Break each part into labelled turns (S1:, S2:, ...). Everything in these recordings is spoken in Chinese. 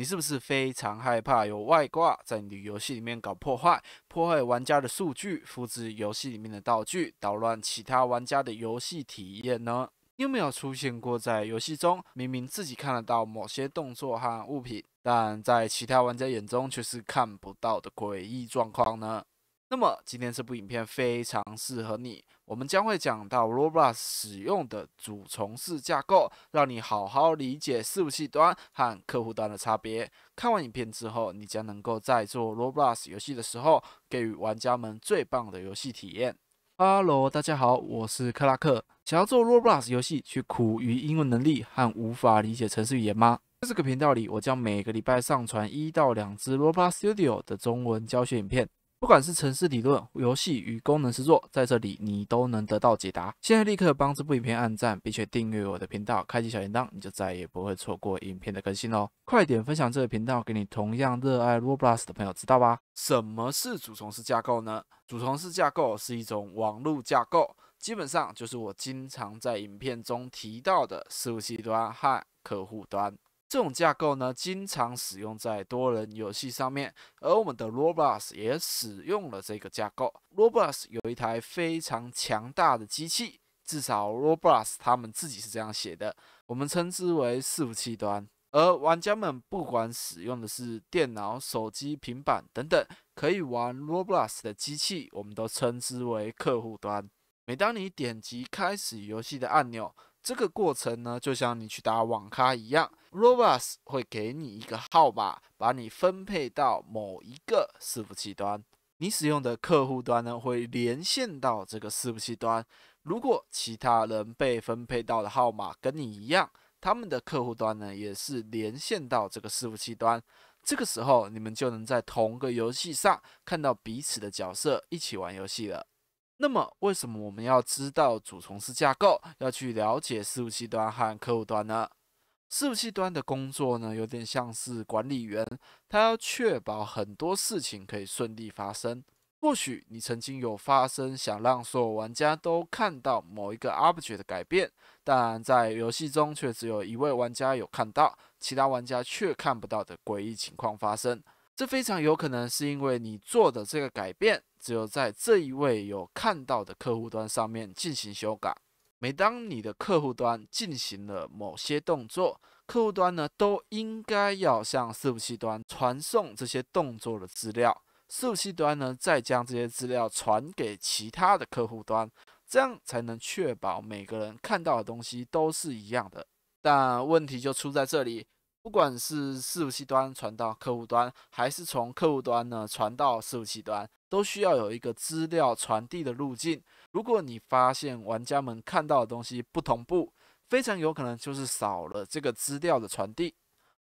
S1: 你是不是非常害怕有外挂在你的游戏里面搞破坏，破坏玩家的数据，复制游戏里面的道具，捣乱其他玩家的游戏体验呢？有没有出现过在游戏中明明自己看得到某些动作和物品，但在其他玩家眼中却是看不到的诡异状况呢？那么今天这部影片非常适合你。我们将会讲到 Roblox 使用的主从式架构，让你好好理解服务器端和客户端的差别。看完影片之后，你将能够在做 Roblox 游戏的时候，给予玩家们最棒的游戏体验。Hello，大家好，我是克拉克。想要做 Roblox 游戏却苦于英文能力和无法理解程式语言吗？在这个频道里，我将每个礼拜上传一到两支 Roblox Studio 的中文教学影片。不管是城市理论、游戏与功能制作，在这里你都能得到解答。现在立刻帮这部影片按赞，并且订阅我的频道，开启小铃铛，你就再也不会错过影片的更新喽！快点分享这个频道给你同样热爱 Roblox 的朋友知道吧。什么是主从式架构呢？主从式架构是一种网络架构，基本上就是我经常在影片中提到的服务器端和客户端。这种架构呢，经常使用在多人游戏上面，而我们的 Roblox 也使用了这个架构。Roblox 有一台非常强大的机器，至少 Roblox 他们自己是这样写的，我们称之为服器端。而玩家们不管使用的是电脑、手机、平板等等，可以玩 Roblox 的机器，我们都称之为客户端。每当你点击开始游戏的按钮，这个过程呢，就像你去打网咖一样 r o b u s t 会给你一个号码，把你分配到某一个伺服器端。你使用的客户端呢，会连线到这个伺服器端。如果其他人被分配到的号码跟你一样，他们的客户端呢，也是连线到这个伺服器端。这个时候，你们就能在同个游戏上看到彼此的角色，一起玩游戏了。那么，为什么我们要知道主从式架构，要去了解服务器端和客户端呢？服务器端的工作呢，有点像是管理员，他要确保很多事情可以顺利发生。或许你曾经有发生想让所有玩家都看到某一个 object 的改变，但在游戏中却只有一位玩家有看到，其他玩家却看不到的诡异情况发生。这非常有可能是因为你做的这个改变。只有在这一位有看到的客户端上面进行修改。每当你的客户端进行了某些动作，客户端呢都应该要向伺服器端传送这些动作的资料。伺服器端呢再将这些资料传给其他的客户端，这样才能确保每个人看到的东西都是一样的。但问题就出在这里，不管是伺服器端传到客户端，还是从客户端呢传到伺服器端。都需要有一个资料传递的路径。如果你发现玩家们看到的东西不同步，非常有可能就是少了这个资料的传递。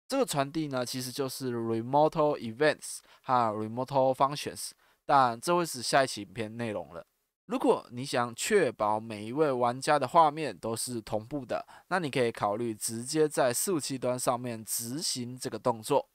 S1: 这个传递呢，其实就是 remote events 和 remote functions，但这会使下一期影片内容了。如果你想确保每一位玩家的画面都是同步的，那你可以考虑直接在服器端上面执行这个动作。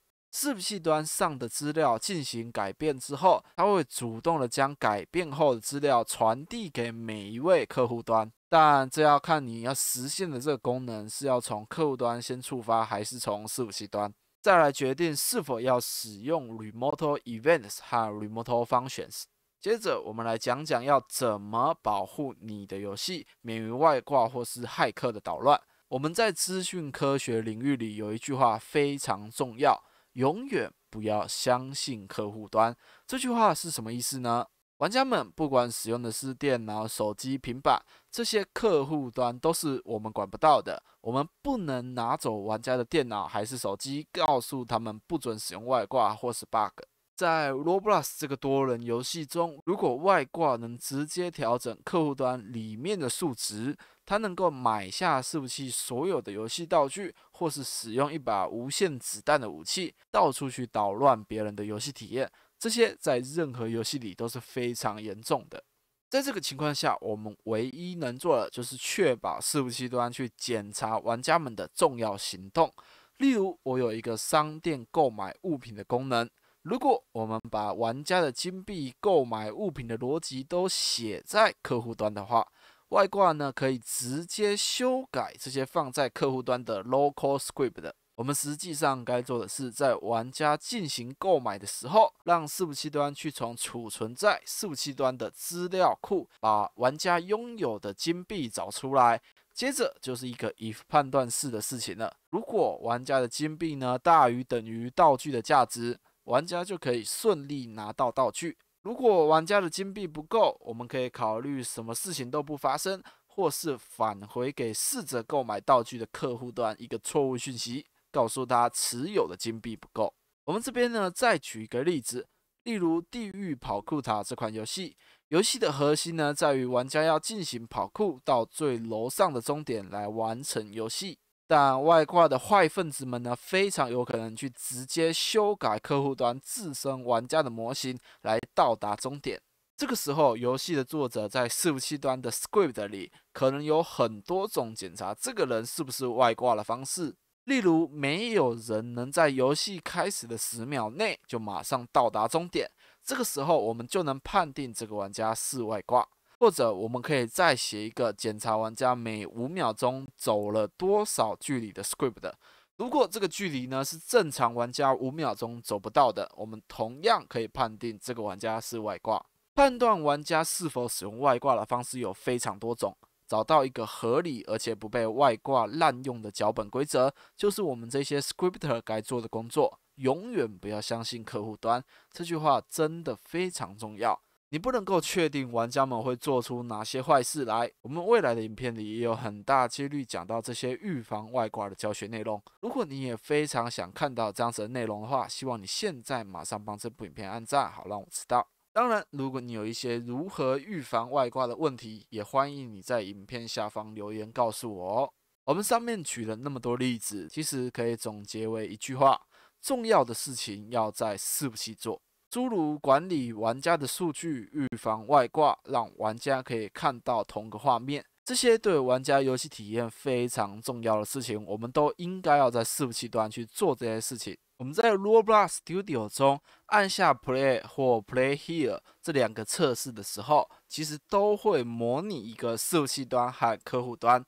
S1: 服器端上的资料进行改变之后，它会主动的将改变后的资料传递给每一位客户端。但这要看你要实现的这个功能是要从客户端先触发，还是从服器端再来决定是否要使用 Remote Events 和 Remote Functions。接着，我们来讲讲要怎么保护你的游戏免于外挂或是骇客的捣乱。我们在资讯科学领域里有一句话非常重要。永远不要相信客户端这句话是什么意思呢？玩家们不管使用的是电脑、手机、平板，这些客户端都是我们管不到的。我们不能拿走玩家的电脑还是手机，告诉他们不准使用外挂或是 bug。在《Roblox》这个多人游戏中，如果外挂能直接调整客户端里面的数值，它能够买下伺服器所有的游戏道具，或是使用一把无限子弹的武器，到处去捣乱别人的游戏体验。这些在任何游戏里都是非常严重的。在这个情况下，我们唯一能做的就是确保伺服器端去检查玩家们的重要行动。例如，我有一个商店购买物品的功能。如果我们把玩家的金币购买物品的逻辑都写在客户端的话，外挂呢可以直接修改这些放在客户端的 local script。我们实际上该做的是，在玩家进行购买的时候，让服务器端去从储存在服务器端的资料库把玩家拥有的金币找出来，接着就是一个 if 判断式的事情了。如果玩家的金币呢大于等于道具的价值。玩家就可以顺利拿到道具。如果玩家的金币不够，我们可以考虑什么事情都不发生，或是返回给试着购买道具的客户端一个错误讯息，告诉他持有的金币不够。我们这边呢，再举一个例子，例如《地狱跑酷塔》这款游戏，游戏的核心呢，在于玩家要进行跑酷到最楼上的终点来完成游戏。但外挂的坏分子们呢，非常有可能去直接修改客户端自身玩家的模型，来到达终点。这个时候，游戏的作者在服务器端的 script 里，可能有很多种检查这个人是不是外挂的方式。例如，没有人能在游戏开始的十秒内就马上到达终点，这个时候我们就能判定这个玩家是外挂。或者，我们可以再写一个检查玩家每五秒钟走了多少距离的 script。如果这个距离呢是正常玩家五秒钟走不到的，我们同样可以判定这个玩家是外挂。判断玩家是否使用外挂的方式有非常多种，找到一个合理而且不被外挂滥用的脚本规则，就是我们这些 scripter 该做的工作。永远不要相信客户端，这句话真的非常重要。你不能够确定玩家们会做出哪些坏事来。我们未来的影片里也有很大几率讲到这些预防外挂的教学内容。如果你也非常想看到这样子的内容的话，希望你现在马上帮这部影片按赞，好让我知道。当然，如果你有一些如何预防外挂的问题，也欢迎你在影片下方留言告诉我哦。我们上面举了那么多例子，其实可以总结为一句话：重要的事情要在四步去做。诸如管理玩家的数据、预防外挂、让玩家可以看到同个画面，这些对玩家游戏体验非常重要的事情，我们都应该要在服务器端去做这些事情。我们在 Roblox Studio 中按下 Play 或 Play Here 这两个测试的时候，其实都会模拟一个服务器端和客户端。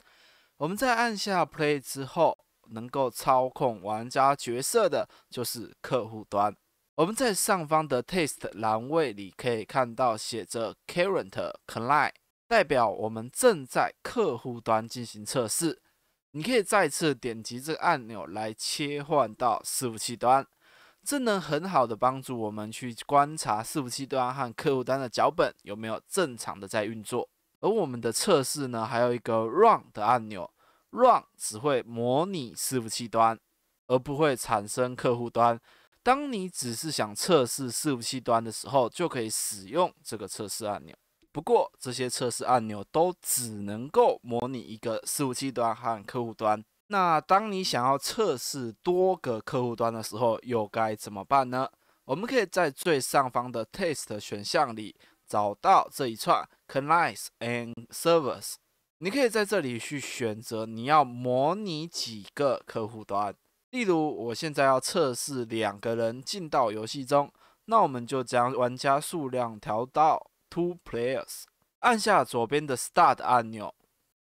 S1: 我们在按下 Play 之后，能够操控玩家角色的就是客户端。我们在上方的 Test 栏位里可以看到写着 Current Client，代表我们正在客户端进行测试。你可以再次点击这个按钮来切换到伺服器端，这能很好的帮助我们去观察伺服器端和客户端的脚本有没有正常的在运作。而我们的测试呢，还有一个 Run 的按钮，Run 只会模拟伺服器端，而不会产生客户端。当你只是想测试伺服器端的时候，就可以使用这个测试按钮。不过，这些测试按钮都只能够模拟一个伺服器端和客户端。那当你想要测试多个客户端的时候，又该怎么办呢？我们可以在最上方的 Test 选项里找到这一串 Clients and Servers，你可以在这里去选择你要模拟几个客户端。例如，我现在要测试两个人进到游戏中，那我们就将玩家数量调到 two players，按下左边的 Start 按钮。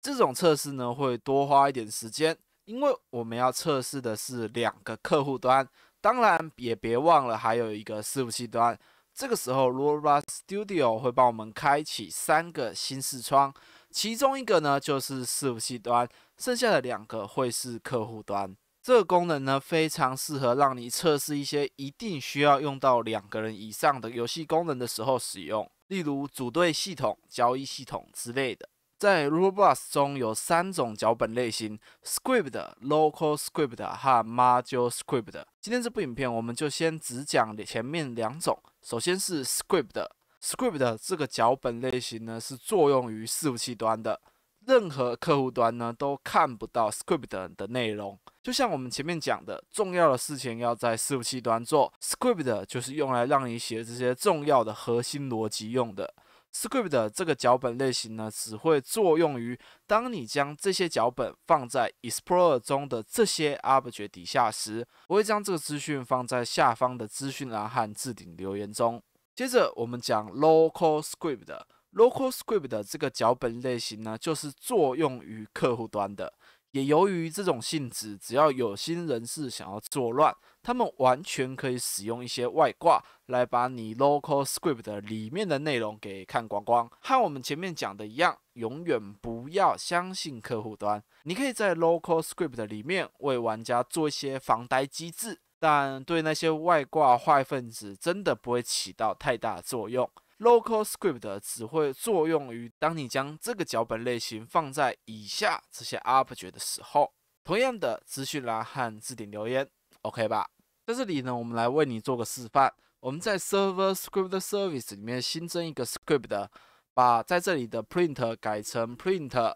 S1: 这种测试呢会多花一点时间，因为我们要测试的是两个客户端，当然也别忘了还有一个伺服器端。这个时候，Robust Studio 会帮我们开启三个新视窗，其中一个呢就是伺服器端，剩下的两个会是客户端。这个功能呢，非常适合让你测试一些一定需要用到两个人以上的游戏功能的时候使用，例如组队系统、交易系统之类的。在 Roblox 中有三种脚本类型：script、local script 和 module script。今天这部影片我们就先只讲前面两种。首先是 script，script 这个脚本类型呢是作用于伺服器端的。任何客户端呢都看不到 script 的内容，就像我们前面讲的，重要的事情要在服务器端做。script 就是用来让你写这些重要的核心逻辑用的。script 这个脚本类型呢，只会作用于当你将这些脚本放在 Explorer 中的这些 object 底下时。我会将这个资讯放在下方的资讯栏和置顶留言中。接着我们讲 local script。Local script 的这个脚本类型呢，就是作用于客户端的。也由于这种性质，只要有心人士想要作乱，他们完全可以使用一些外挂来把你 Local script 里面的内容给看光光。和我们前面讲的一样，永远不要相信客户端。你可以在 Local script 里面为玩家做一些防呆机制，但对那些外挂坏分子，真的不会起到太大作用。Local script 只会作用于当你将这个脚本类型放在以下这些 up 角的时候，同样的资讯栏和字顶留言，OK 吧？在这里呢，我们来为你做个示范。我们在 Server script service 里面新增一个 script，把在这里的 print 改成 print，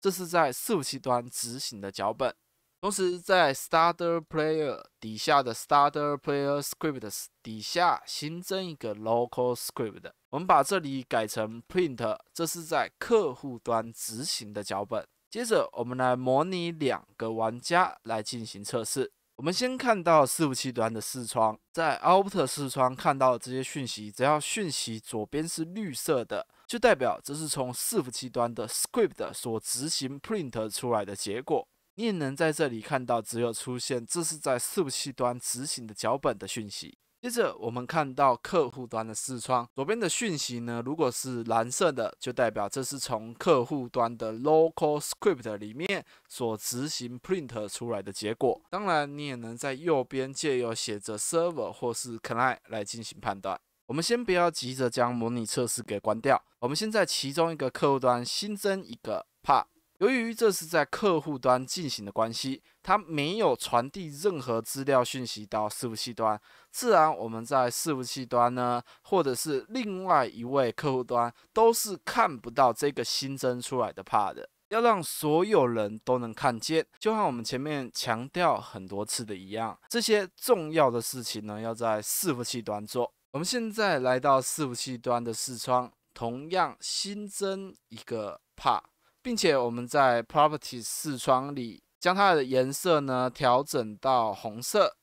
S1: 这是在服务器端执行的脚本。同时，在 Starter Player 底下的 Starter Player Scripts 底下新增一个 Local Script，我们把这里改成 Print，这是在客户端执行的脚本。接着，我们来模拟两个玩家来进行测试。我们先看到伺服器端的视窗，在 Output 视窗看到这些讯息，只要讯息左边是绿色的，就代表这是从伺服器端的 Script 所执行 Print 出来的结果。你也能在这里看到只有出现，这是在服务器端执行的脚本的讯息。接着，我们看到客户端的视窗，左边的讯息呢，如果是蓝色的，就代表这是从客户端的 local script 里面所执行 print 出来的结果。当然，你也能在右边借由写着 server 或是 client 来进行判断。我们先不要急着将模拟测试给关掉，我们先在其中一个客户端新增一个 par。由于这是在客户端进行的关系，它没有传递任何资料讯息到伺服器端，自然我们在伺服器端呢，或者是另外一位客户端都是看不到这个新增出来的 p a d 要让所有人都能看见，就像我们前面强调很多次的一样，这些重要的事情呢要在伺服器端做。我们现在来到伺服器端的视窗，同样新增一个 p a d 并且我们在 Properties 窗里将它的颜色呢调整到红色。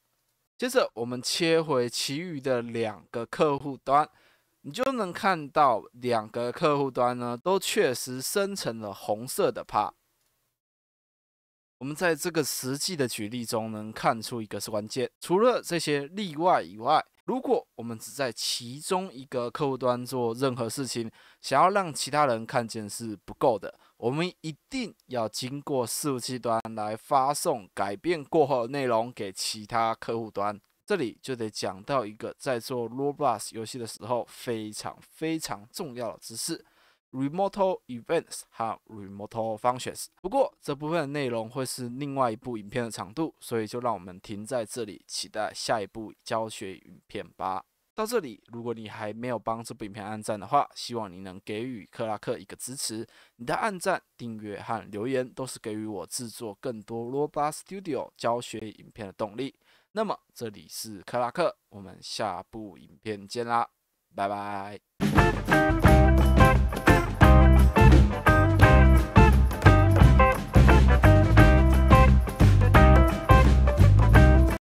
S1: 接着我们切回其余的两个客户端，你就能看到两个客户端呢都确实生成了红色的 Par。t 我们在这个实际的举例中能看出一个是关键，除了这些例外以外，如果我们只在其中一个客户端做任何事情，想要让其他人看见是不够的。我们一定要经过服务器端来发送改变过后的内容给其他客户端，这里就得讲到一个在做 Roblox 游戏的时候非常非常重要的知识：remote events 和 remote functions。不过这部分内容会是另外一部影片的长度，所以就让我们停在这里，期待下一部教学影片吧。到这里，如果你还没有帮这部影片按赞的话，希望你能给予克拉克一个支持。你的按赞、订阅和留言都是给予我制作更多 Roba Studio 教学影片的动力。那么这里是克拉克，我们下部影片见啦，拜拜。